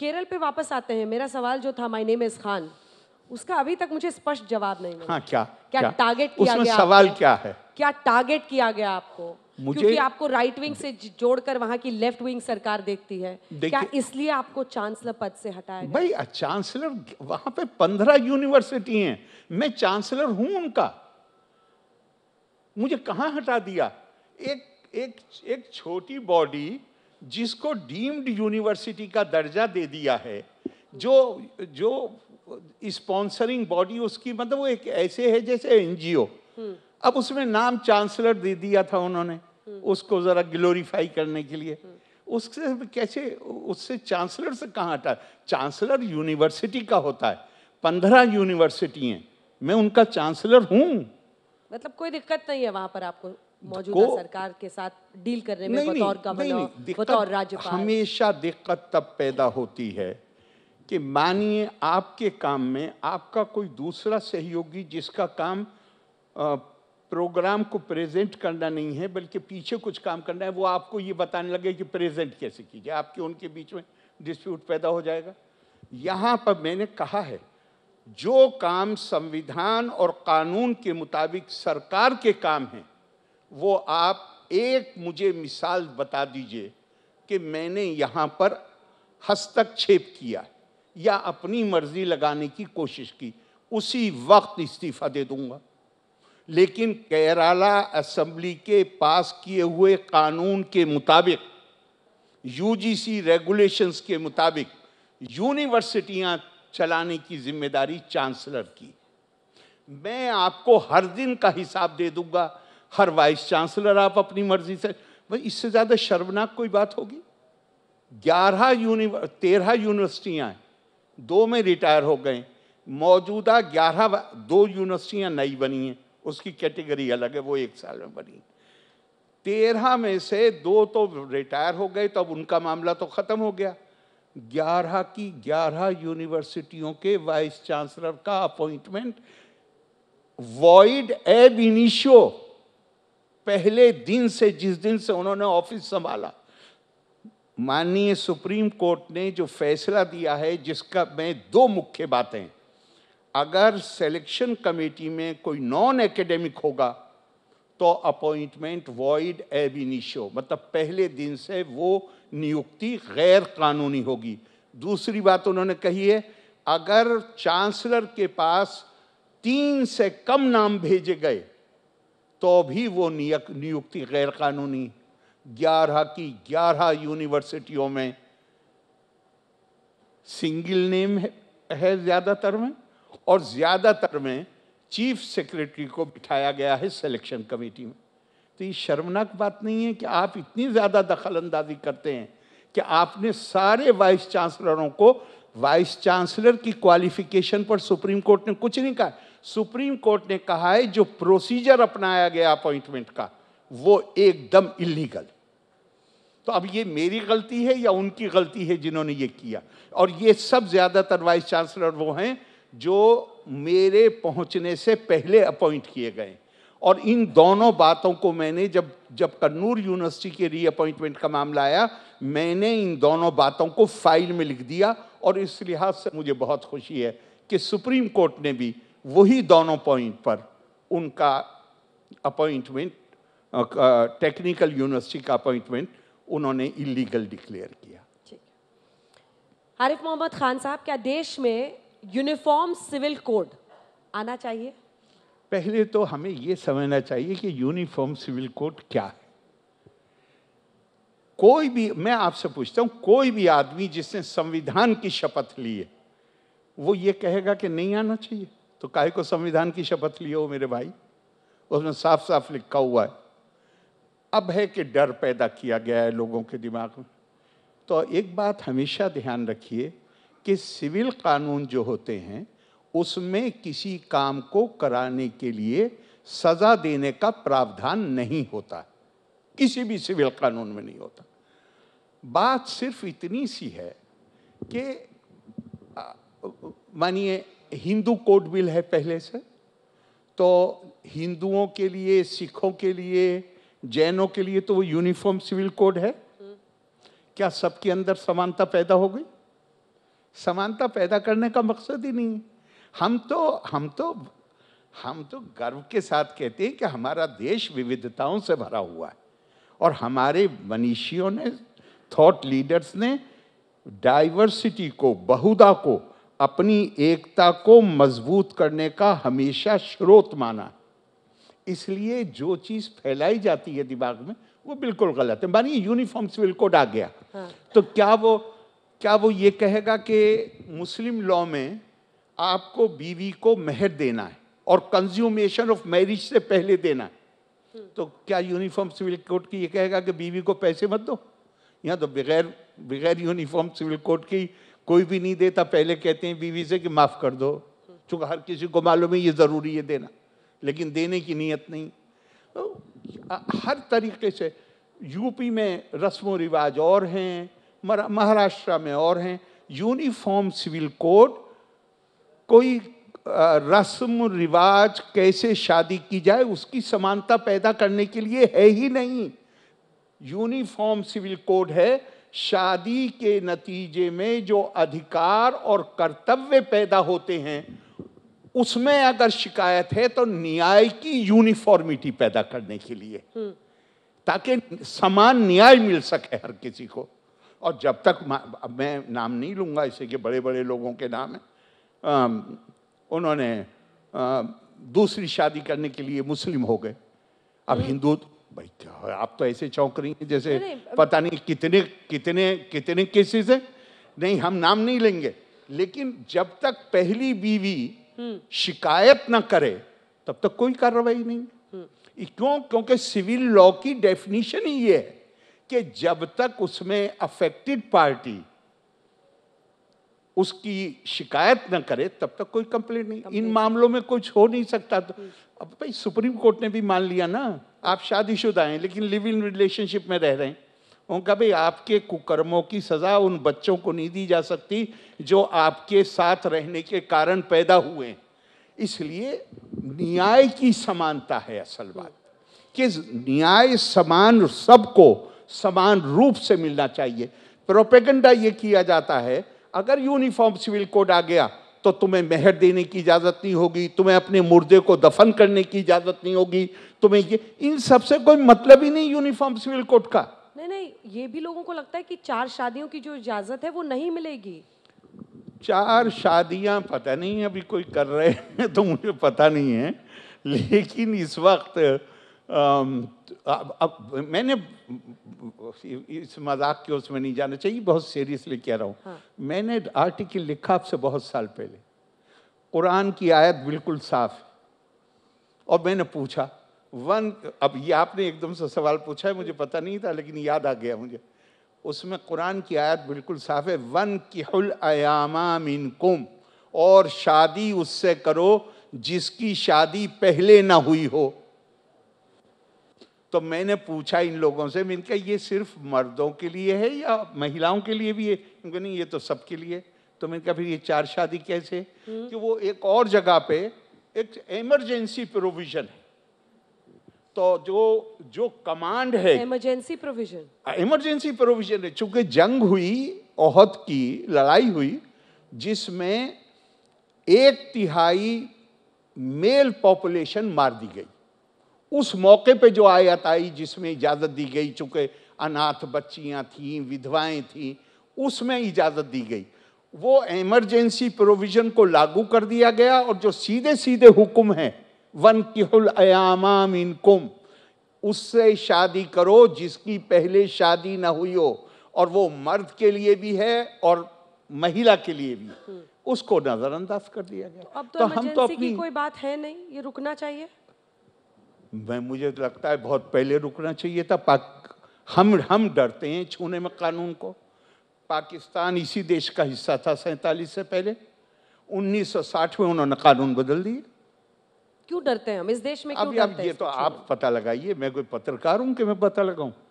केरल पे वापस आते हैं मेरा सवाल जो था माय नेम इज खान उसका अभी तक मुझे स्पष्ट जवाब नहीं मिला हाँ, क्या क्या, टारगेट किया उसमें गया सवाल क्या है क्या टारगेट किया गया आपको मुझे क्योंकि आपको राइट विंग से जोड़कर वहां की लेफ्ट विंग सरकार देखती है क्या इसलिए आपको चांसलर पद से हटाया भाई चांसलर वहां पे पंद्रह यूनिवर्सिटी हैं मैं चांसलर हूं उनका मुझे कहा हटा दिया एक एक एक छोटी बॉडी जिसको डीम्ड यूनिवर्सिटी का दर्जा दे दिया है जो जो स्पॉन्सरिंग बॉडी उसकी मतलब वो एक ऐसे है जैसे एनजीओ हम्म। अब उसमें नाम चांसलर दे दिया था उन्होंने हम्म। उसको जरा ग्लोरीफाई करने के लिए हम्म। उससे कैसे उससे चांसलर से कहाँ हटा चांसलर यूनिवर्सिटी का होता है पंद्रह यूनिवर्सिटी हैं मैं उनका चांसलर हूँ मतलब कोई दिक्कत नहीं है वहाँ पर आपको मौजूदा सरकार के साथ डील करने में बतौर बतौर राज्यपाल हमेशा दिक्कत तब पैदा होती है कि मानिए आपके काम में आपका कोई दूसरा सहयोगी जिसका काम प्रोग्राम को प्रेजेंट करना नहीं है बल्कि पीछे कुछ काम करना है वो आपको ये बताने लगे कि प्रेजेंट कैसे कीजिए आपके उनके बीच में डिस्प्यूट पैदा हो जाएगा यहाँ पर मैंने कहा है जो काम संविधान और कानून के मुताबिक सरकार के काम हैं वो आप एक मुझे मिसाल बता दीजिए कि मैंने यहाँ पर हस्तक्षेप किया या अपनी मर्जी लगाने की कोशिश की उसी वक्त इस्तीफा दे दूंगा लेकिन केरला असम्बली के पास किए हुए कानून के मुताबिक यूजीसी रेगुलेशंस के मुताबिक यूनिवर्सिटियां चलाने की जिम्मेदारी चांसलर की मैं आपको हर दिन का हिसाब दे दूंगा हर वाइस चांसलर आप अपनी मर्जी से भाई इससे ज़्यादा शर्मनाक कोई बात होगी ग्यारह यूनिवर तेरह यूनिवर्सिटियाँ हैं दो में रिटायर हो गए मौजूदा ग्यारह दो यूनिवर्सिटियाँ नई बनी हैं उसकी कैटेगरी अलग है वो एक साल में बनी तेरह में से दो तो रिटायर हो गए तो अब उनका मामला तो ख़त्म हो गया ग्यारह की ग्यारह यूनिवर्सिटियों के वाइस चांसलर का अपॉइंटमेंट वॉइड एब इनिशियो पहले दिन से जिस दिन से उन्होंने ऑफिस संभाला माननीय सुप्रीम कोर्ट ने जो फैसला दिया है जिसका मैं दो मुख्य बातें अगर सिलेक्शन कमेटी में कोई नॉन एकेडमिक होगा तो अपॉइंटमेंट वॉइड एबिनिशो मतलब पहले दिन से वो नियुक्ति गैर कानूनी होगी दूसरी बात उन्होंने कही है अगर चांसलर के पास तीन से कम नाम भेजे गए तो भी वो नियुक्ति गैरकानूनी ग्यारह की ग्यारह यूनिवर्सिटियों में सिंगल नेम है, ज़्यादातर में और ज़्यादातर में चीफ सेक्रेटरी को बिठाया गया है सिलेक्शन कमेटी में तो ये शर्मनाक बात नहीं है कि आप इतनी ज़्यादा दखल अंदाजी करते हैं कि आपने सारे वाइस चांसलरों को वाइस चांसलर की क्वालिफिकेशन पर सुप्रीम कोर्ट ने कुछ नहीं कहा सुप्रीम कोर्ट ने कहा है जो प्रोसीजर अपनाया गया अपॉइंटमेंट का वो एकदम इलीगल तो अब ये मेरी गलती है या उनकी गलती है जिन्होंने ये किया और ये सब ज़्यादातर वाइस चांसलर वो हैं जो मेरे पहुंचने से पहले अपॉइंट किए गए और इन दोनों बातों को मैंने जब जब कन्नूर यूनिवर्सिटी के रीअपॉइंटमेंट का मामला आया मैंने इन दोनों बातों को फाइल में लिख दिया और इस लिहाज से मुझे बहुत खुशी है कि सुप्रीम कोर्ट ने भी वही दोनों पॉइंट पर उनका अपॉइंटमेंट टेक्निकल यूनिवर्सिटी का अपॉइंटमेंट उन्होंने इलीगल डिक्लेयर किया आरिफ मोहम्मद खान साहब क्या देश में यूनिफॉर्म सिविल कोड आना चाहिए पहले तो हमें यह समझना चाहिए कि यूनिफॉर्म सिविल कोड क्या है कोई भी मैं आपसे पूछता हूं कोई भी आदमी जिसने संविधान की शपथ ली है वो ये कहेगा कि नहीं आना चाहिए तो काहे को संविधान की शपथ लिए हो मेरे भाई उसमें साफ साफ लिखा हुआ है अब है कि डर पैदा किया गया है लोगों के दिमाग में तो एक बात हमेशा ध्यान रखिए कि सिविल कानून जो होते हैं उसमें किसी काम को कराने के लिए सजा देने का प्रावधान नहीं होता किसी भी सिविल कानून में नहीं होता बात सिर्फ इतनी सी है कि मानिए हिंदू कोड बिल है पहले से तो हिंदुओं के लिए सिखों के लिए जैनों के लिए तो वो यूनिफॉर्म सिविल कोड है क्या सबके अंदर समानता पैदा हो गई समानता पैदा करने का मकसद ही नहीं है हम तो हम तो हम तो गर्व के साथ कहते हैं कि हमारा देश विविधताओं से भरा हुआ है और हमारे मनीषियों ने थॉट लीडर्स ने डाइवर्सिटी को बहुधा को अपनी एकता को मजबूत करने का हमेशा स्रोत माना इसलिए जो चीज़ फैलाई जाती है दिमाग में वो बिल्कुल गलत है मानिए यूनिफॉर्म सिविल कोड आ गया हाँ। तो क्या वो क्या वो ये कहेगा कि मुस्लिम लॉ में आपको बीवी को मेहर देना है और कंज्यूमेशन ऑफ मैरिज से पहले देना है तो क्या यूनिफॉर्म सिविल कोड की ये कहेगा कि बीवी को पैसे मत दो यहाँ तो बगैर बगैर यूनिफॉर्म सिविल कोड की कोई भी नहीं देता पहले कहते हैं बीवी से कि माफ़ कर दो चूँकि हर किसी को मालूम है ये ज़रूरी है देना लेकिन देने की नीयत नहीं तो हर तरीके से यूपी में रस्म व रिवाज और हैं महाराष्ट्र में और हैं यूनिफॉर्म सिविल कोड कोई रस्म रिवाज कैसे शादी की जाए उसकी समानता पैदा करने के लिए है ही नहीं यूनिफॉर्म सिविल कोड है शादी के नतीजे में जो अधिकार और कर्तव्य पैदा होते हैं उसमें अगर शिकायत है तो न्याय की यूनिफॉर्मिटी पैदा करने के लिए हम्म। ताकि समान न्याय मिल सके हर किसी को और जब तक मैं नाम नहीं लूंगा इसे के बड़े बड़े लोगों के नाम है उन्होंने दूसरी शादी करने के लिए मुस्लिम हो गए अब हम्म। हिंदू तो, भाई क्या आप तो ऐसे चौंक रही हैं जैसे पता नहीं कितने कितने कितने केसेस हैं नहीं हम नाम नहीं लेंगे लेकिन जब तक पहली बीवी हम्म। शिकायत ना करे तब तक कोई कार्रवाई नहीं हम्म। क्यों क्योंकि सिविल लॉ की डेफिनेशन ही ये है कि जब तक उसमें अफेक्टेड पार्टी उसकी शिकायत ना करे तब तक कोई कंप्लेन नहीं इन मामलों में कुछ हो नहीं सकता तो अब भाई सुप्रीम कोर्ट ने भी मान लिया ना आप शादीशुदा हैं लेकिन लिव इन रिलेशनशिप में रह रहे हैं उनका भाई आपके कुकर्मों की सज़ा उन बच्चों को नहीं दी जा सकती जो आपके साथ रहने के कारण पैदा हुए हैं इसलिए न्याय की समानता है असल बात कि न्याय समान सबको समान रूप से मिलना चाहिए प्रोपेगेंडा ये किया जाता है अगर यूनिफॉर्म सिविल कोड आ गया तो तुम्हें मेहर देने की इजाज़त नहीं होगी तुम्हें अपने मुर्दे को दफन करने की इजाज़त नहीं होगी तुम्हें ये इन सब से कोई मतलब ही नहीं यूनिफॉर्म सिविल कोड का नहीं नहीं ये भी लोगों को लगता है कि चार शादियों की जो इजाज़त है वो नहीं मिलेगी चार शादियां पता नहीं अभी कोई कर रहे हैं तो मुझे पता नहीं है लेकिन इस वक्त Um, uh, uh, मैंने इस मजाक के उसमें नहीं जाना चाहिए बहुत सीरियसली कह रहा हूँ हाँ। मैंने आर्टिकल लिखा आपसे बहुत साल पहले कुरान की आयत बिल्कुल साफ है और मैंने पूछा वन अब ये आपने एकदम से सवाल पूछा है मुझे पता नहीं था लेकिन याद आ गया मुझे उसमें कुरान की आयत बिल्कुल साफ है वन किहुल अयामा मिन कुम और शादी उससे करो जिसकी शादी पहले ना हुई हो तो मैंने पूछा इन लोगों से मैंने कहा ये सिर्फ मर्दों के लिए है या महिलाओं के लिए भी है क्योंकि नहीं ये तो सबके लिए तो मैंने कहा फिर ये चार शादी कैसे हम्म। कि वो एक और जगह पे एक इमरजेंसी प्रोविजन है तो जो जो कमांड है इमरजेंसी प्रोविजन इमरजेंसी प्रोविजन है चूंकि जंग हुई ओहद की लड़ाई हुई जिसमें एक तिहाई मेल पॉपुलेशन मार दी गई उस मौके पे जो आयत आई जिसमें इजाज़त दी गई चूँकि अनाथ बच्चियाँ थीं विधवाएं थीं उसमें इजाज़त दी गई वो एमरजेंसी प्रोविज़न को लागू कर दिया गया और जो सीधे सीधे हुक्म हैं वन किहुल अयामाम इनकुम उससे शादी करो जिसकी पहले शादी ना हुई हो और वो मर्द के लिए भी है और महिला के लिए भी हम्म। उसको नज़रअंदाज कर दिया गया तो, अब तो, तो हम तो अपनी कोई बात है नहीं ये रुकना चाहिए मैं मुझे तो लगता है बहुत पहले रुकना चाहिए था पाक हम हम डरते हैं छूने में कानून को पाकिस्तान इसी देश का हिस्सा था सैंतालीस से पहले 1960 में उन्होंने कानून बदल दिए क्यों डरते हैं हम इस देश में क्यों अब हैं ये तो आप पता लगाइए मैं कोई पत्रकार हूं कि मैं पता लगाऊं